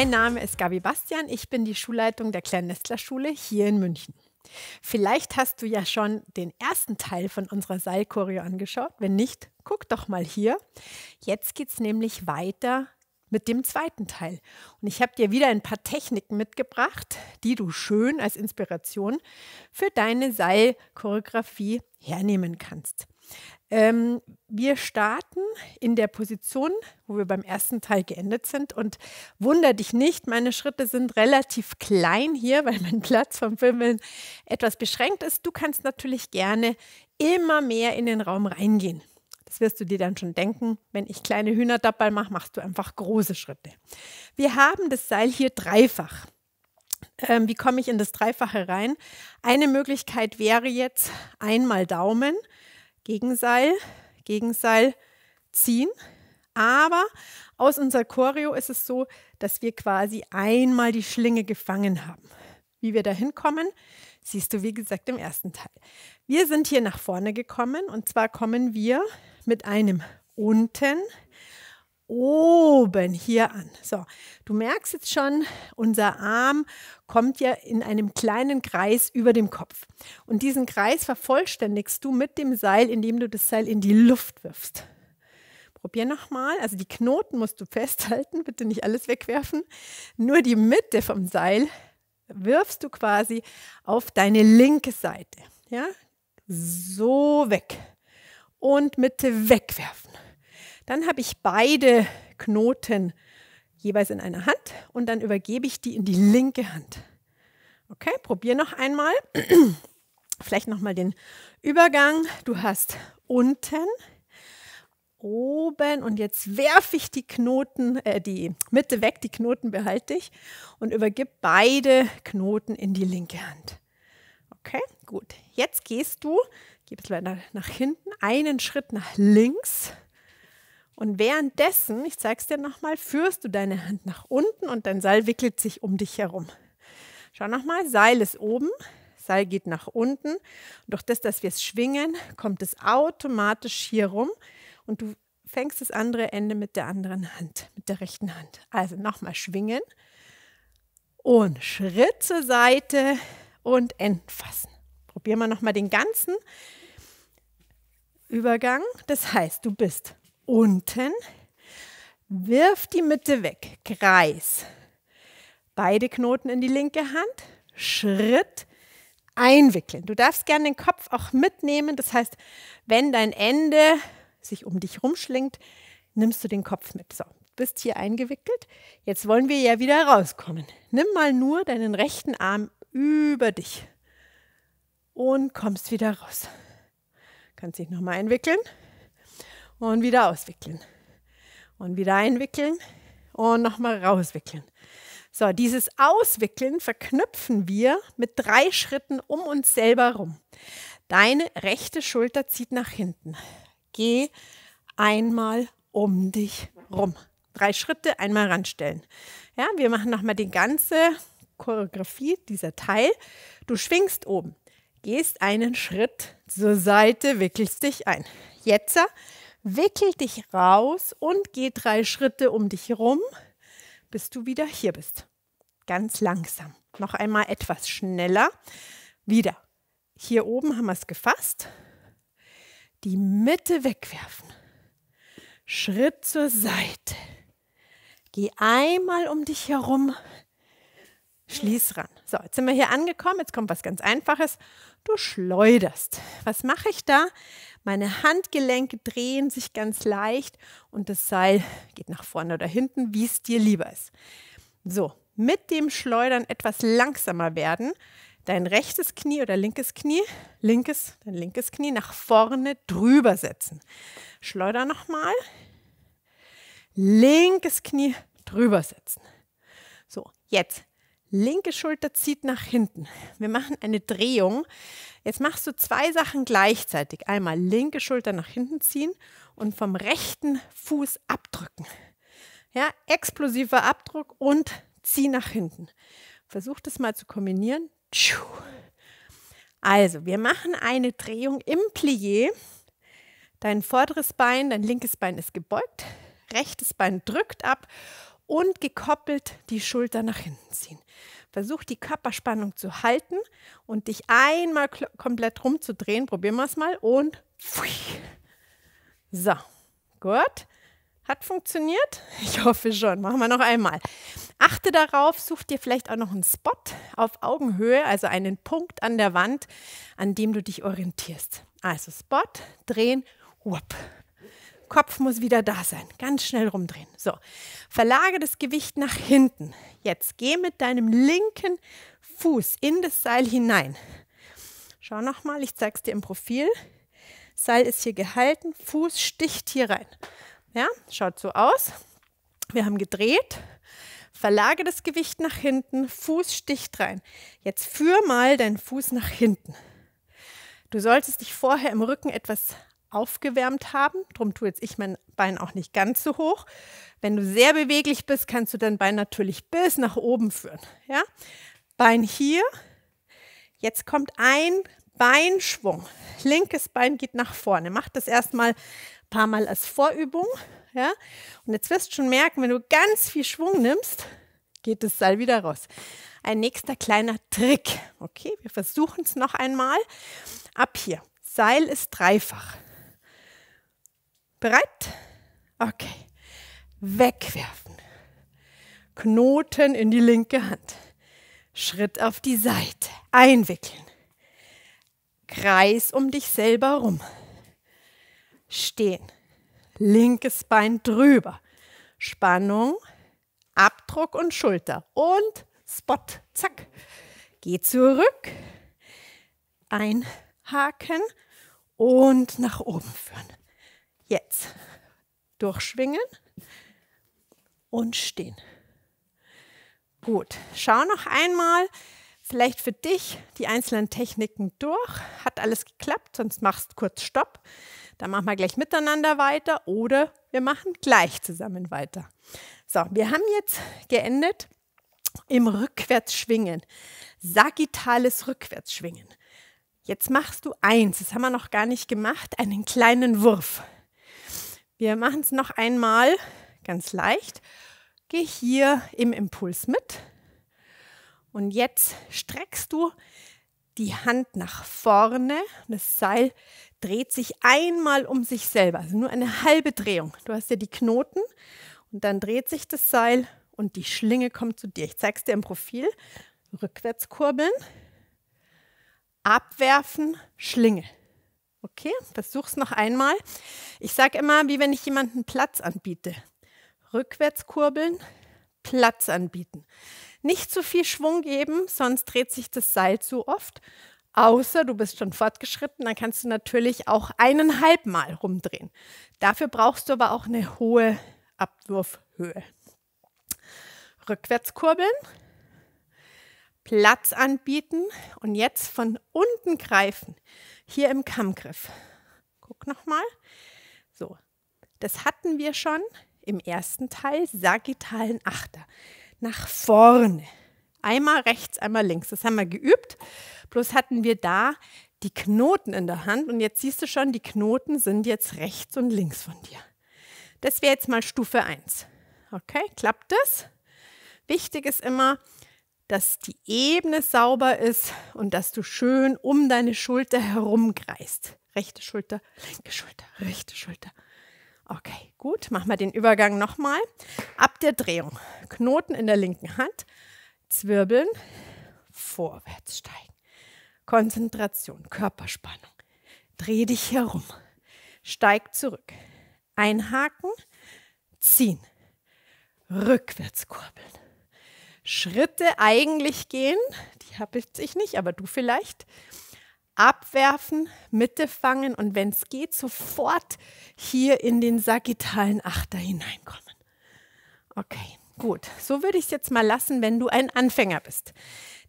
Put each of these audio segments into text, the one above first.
Mein Name ist Gabi Bastian, ich bin die Schulleitung der klein Nestler-Schule hier in München. Vielleicht hast du ja schon den ersten Teil von unserer Seilchoreo angeschaut. Wenn nicht, guck doch mal hier. Jetzt geht es nämlich weiter mit dem zweiten Teil. Und ich habe dir wieder ein paar Techniken mitgebracht, die du schön als Inspiration für deine Seilchoreografie hernehmen kannst. Ähm, wir starten in der Position, wo wir beim ersten Teil geendet sind. Und wunder dich nicht, meine Schritte sind relativ klein hier, weil mein Platz vom Filmen etwas beschränkt ist. Du kannst natürlich gerne immer mehr in den Raum reingehen. Das wirst du dir dann schon denken. Wenn ich kleine Hühnerdappel mache, machst du einfach große Schritte. Wir haben das Seil hier dreifach. Ähm, wie komme ich in das Dreifache rein? Eine Möglichkeit wäre jetzt einmal Daumen Gegenseil, Gegenseil ziehen. Aber aus unserer Choreo ist es so, dass wir quasi einmal die Schlinge gefangen haben. Wie wir da hinkommen, siehst du, wie gesagt, im ersten Teil. Wir sind hier nach vorne gekommen und zwar kommen wir mit einem unten oben hier an. So, du merkst jetzt schon, unser Arm kommt ja in einem kleinen Kreis über dem Kopf. Und diesen Kreis vervollständigst du mit dem Seil, indem du das Seil in die Luft wirfst. Probier nochmal. Also die Knoten musst du festhalten, bitte nicht alles wegwerfen. Nur die Mitte vom Seil wirfst du quasi auf deine linke Seite. Ja, so weg. Und Mitte wegwerfen. Dann habe ich beide Knoten jeweils in einer Hand und dann übergebe ich die in die linke Hand. Okay, probier noch einmal. Vielleicht noch mal den Übergang. Du hast unten, oben und jetzt werfe ich die Knoten, äh, die Mitte weg, die Knoten behalte ich und übergib beide Knoten in die linke Hand. Okay, gut. Jetzt gehst du, geh es bisschen weiter nach hinten, einen Schritt nach links und währenddessen, ich zeige es dir nochmal, führst du deine Hand nach unten und dein Seil wickelt sich um dich herum. Schau nochmal, Seil ist oben, Seil geht nach unten. Und durch das, dass wir es schwingen, kommt es automatisch hier rum und du fängst das andere Ende mit der anderen Hand, mit der rechten Hand. Also nochmal schwingen und Schritt zur Seite und Enden fassen. Probieren wir nochmal den ganzen Übergang. Das heißt, du bist unten, wirf die Mitte weg, Kreis. Beide Knoten in die linke Hand, Schritt, einwickeln. Du darfst gerne den Kopf auch mitnehmen, das heißt, wenn dein Ende sich um dich rumschlingt, nimmst du den Kopf mit. So, bist hier eingewickelt. Jetzt wollen wir ja wieder rauskommen. Nimm mal nur deinen rechten Arm über dich und kommst wieder raus. Kannst dich nochmal einwickeln und wieder auswickeln und wieder einwickeln und nochmal rauswickeln. So, dieses Auswickeln verknüpfen wir mit drei Schritten um uns selber rum. Deine rechte Schulter zieht nach hinten. Geh einmal um dich rum. Drei Schritte einmal ranstellen. Ja, wir machen nochmal die ganze Choreografie, dieser Teil. Du schwingst oben, gehst einen Schritt zur Seite, wickelst dich ein. Jetzt Wickel dich raus und geh drei Schritte um dich herum, bis du wieder hier bist. Ganz langsam. Noch einmal etwas schneller. Wieder. Hier oben haben wir es gefasst. Die Mitte wegwerfen. Schritt zur Seite. Geh einmal um dich herum, Schließ ran. So, jetzt sind wir hier angekommen. Jetzt kommt was ganz Einfaches. Du schleuderst. Was mache ich da? Meine Handgelenke drehen sich ganz leicht und das Seil geht nach vorne oder hinten, wie es dir lieber ist. So, mit dem Schleudern etwas langsamer werden. Dein rechtes Knie oder linkes Knie, linkes, dein linkes Knie nach vorne drüber setzen. Schleuder nochmal. Linkes Knie drüber setzen. So, jetzt Linke Schulter zieht nach hinten. Wir machen eine Drehung. Jetzt machst du zwei Sachen gleichzeitig. Einmal linke Schulter nach hinten ziehen und vom rechten Fuß abdrücken. Ja, explosiver Abdruck und zieh nach hinten. Versuch das mal zu kombinieren. Also, wir machen eine Drehung im Plié. Dein vorderes Bein, dein linkes Bein ist gebeugt, rechtes Bein drückt ab und gekoppelt die Schulter nach hinten ziehen. Versuch die Körperspannung zu halten und dich einmal komplett rumzudrehen. Probieren wir es mal und pfui. So, gut. Hat funktioniert? Ich hoffe schon. Machen wir noch einmal. Achte darauf, such dir vielleicht auch noch einen Spot auf Augenhöhe, also einen Punkt an der Wand, an dem du dich orientierst. Also Spot, drehen, whoop. Kopf muss wieder da sein. Ganz schnell rumdrehen. So, verlage das Gewicht nach hinten. Jetzt geh mit deinem linken Fuß in das Seil hinein. Schau nochmal, ich zeig's dir im Profil. Seil ist hier gehalten, Fuß sticht hier rein. Ja, schaut so aus. Wir haben gedreht. Verlage das Gewicht nach hinten, Fuß sticht rein. Jetzt führ mal deinen Fuß nach hinten. Du solltest dich vorher im Rücken etwas aufgewärmt haben. Darum tue jetzt ich mein Bein auch nicht ganz so hoch. Wenn du sehr beweglich bist, kannst du dein Bein natürlich bis nach oben führen. Ja? Bein hier. Jetzt kommt ein Beinschwung. Linkes Bein geht nach vorne. Mach das erstmal ein paar Mal als Vorübung. Ja? Und jetzt wirst du schon merken, wenn du ganz viel Schwung nimmst, geht das Seil wieder raus. Ein nächster kleiner Trick. Okay, wir versuchen es noch einmal. Ab hier. Seil ist dreifach. Bereit? Okay. Wegwerfen. Knoten in die linke Hand. Schritt auf die Seite. Einwickeln. Kreis um dich selber rum. Stehen. Linkes Bein drüber. Spannung. Abdruck und Schulter. Und Spot. Zack. Geh zurück. Einhaken und nach oben führen. Jetzt durchschwingen und stehen. Gut, schau noch einmal vielleicht für dich die einzelnen Techniken durch. Hat alles geklappt, sonst machst kurz Stopp. Dann machen wir gleich miteinander weiter oder wir machen gleich zusammen weiter. So, wir haben jetzt geendet im Rückwärtsschwingen. Sagittales Rückwärtsschwingen. Jetzt machst du eins, das haben wir noch gar nicht gemacht, einen kleinen Wurf. Wir machen es noch einmal ganz leicht. Geh hier im Impuls mit. Und jetzt streckst du die Hand nach vorne. Das Seil dreht sich einmal um sich selber, also nur eine halbe Drehung. Du hast ja die Knoten und dann dreht sich das Seil und die Schlinge kommt zu dir. Ich zeige es dir im Profil. Rückwärts kurbeln, abwerfen, Schlinge. Okay, versuch's noch einmal. Ich sage immer, wie wenn ich jemanden Platz anbiete. Rückwärts kurbeln, Platz anbieten. Nicht zu viel Schwung geben, sonst dreht sich das Seil zu oft. Außer du bist schon fortgeschritten, dann kannst du natürlich auch eineinhalb Mal rumdrehen. Dafür brauchst du aber auch eine hohe Abwurfhöhe. Rückwärts kurbeln, Platz anbieten und jetzt von unten greifen. Hier im Kammgriff. Guck nochmal. So, das hatten wir schon im ersten Teil, sagittalen Achter. Nach vorne. Einmal rechts, einmal links. Das haben wir geübt. Bloß hatten wir da die Knoten in der Hand. Und jetzt siehst du schon, die Knoten sind jetzt rechts und links von dir. Das wäre jetzt mal Stufe 1. Okay, klappt das? Wichtig ist immer, dass die Ebene sauber ist und dass du schön um deine Schulter herumgreist. Rechte Schulter, linke Schulter, rechte Schulter. Okay, gut, machen wir den Übergang nochmal. Ab der Drehung. Knoten in der linken Hand, zwirbeln, vorwärts steigen. Konzentration, Körperspannung. Dreh dich herum. Steig zurück. Einhaken, ziehen. Rückwärts kurbeln. Schritte eigentlich gehen, die habe ich nicht, aber du vielleicht. Abwerfen, Mitte fangen und wenn es geht, sofort hier in den sagittalen Achter hineinkommen. Okay, gut. So würde ich es jetzt mal lassen, wenn du ein Anfänger bist.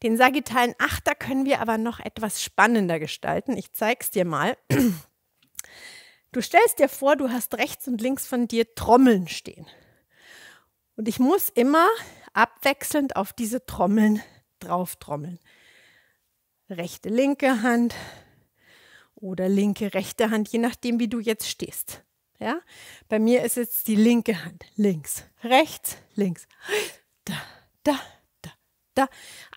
Den sagittalen Achter können wir aber noch etwas spannender gestalten. Ich zeige es dir mal. Du stellst dir vor, du hast rechts und links von dir Trommeln stehen. Und ich muss immer abwechselnd auf diese Trommeln drauftrommeln. Rechte, linke Hand oder linke, rechte Hand, je nachdem, wie du jetzt stehst. Ja? Bei mir ist jetzt die linke Hand links, rechts, links. Da, da, da, da.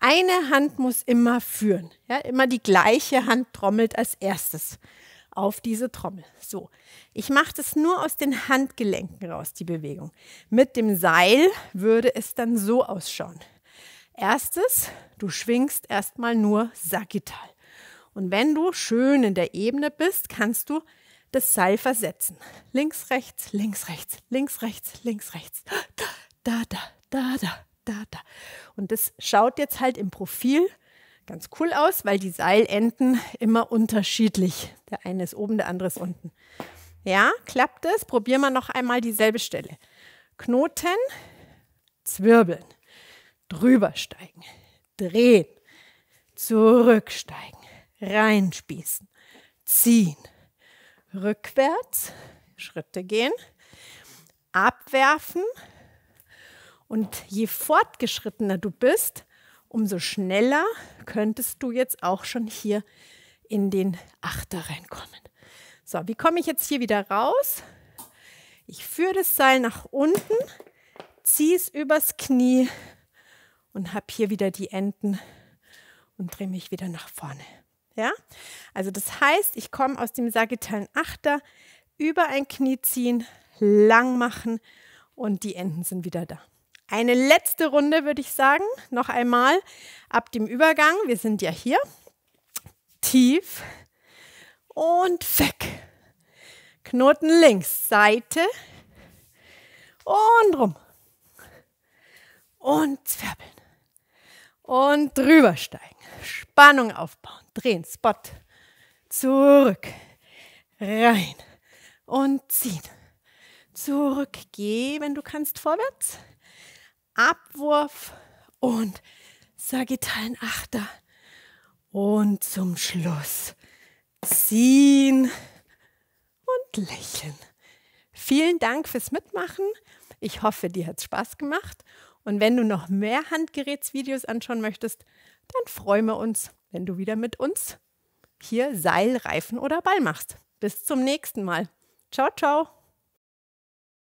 Eine Hand muss immer führen. Ja? Immer die gleiche Hand trommelt als erstes auf diese Trommel. So, ich mache das nur aus den Handgelenken raus, die Bewegung. Mit dem Seil würde es dann so ausschauen. Erstes, du schwingst erstmal nur sagittal. Und wenn du schön in der Ebene bist, kannst du das Seil versetzen. Links, rechts, links, rechts, links, rechts, links, rechts. Da, da, da, da, da, da. Und das schaut jetzt halt im Profil ganz cool aus, weil die Seilenden immer unterschiedlich. Der eine ist oben, der andere ist unten. Ja, klappt es? Probieren wir noch einmal dieselbe Stelle. Knoten, zwirbeln, drübersteigen, drehen, zurücksteigen, reinspießen, ziehen, rückwärts, Schritte gehen, abwerfen. Und je fortgeschrittener du bist, umso schneller könntest du jetzt auch schon hier in den Achter reinkommen. So, wie komme ich jetzt hier wieder raus? Ich führe das Seil nach unten, ziehe es übers Knie und habe hier wieder die Enden und drehe mich wieder nach vorne. Ja? Also das heißt, ich komme aus dem sagittalen Achter über ein Knie ziehen, lang machen und die Enden sind wieder da. Eine letzte Runde würde ich sagen, noch einmal ab dem Übergang. Wir sind ja hier. Tief und weg. Knoten links, Seite und rum. Und zwirbeln. Und drüber steigen. Spannung aufbauen. Drehen, Spot. Zurück. Rein. Und ziehen. Zurück. Geh, wenn du kannst, vorwärts. Abwurf und sagittalen Achter. Und zum Schluss ziehen und lächeln. Vielen Dank fürs Mitmachen. Ich hoffe, dir hat es Spaß gemacht. Und wenn du noch mehr Handgerätsvideos anschauen möchtest, dann freuen wir uns, wenn du wieder mit uns hier Seil, Reifen oder Ball machst. Bis zum nächsten Mal. Ciao, ciao.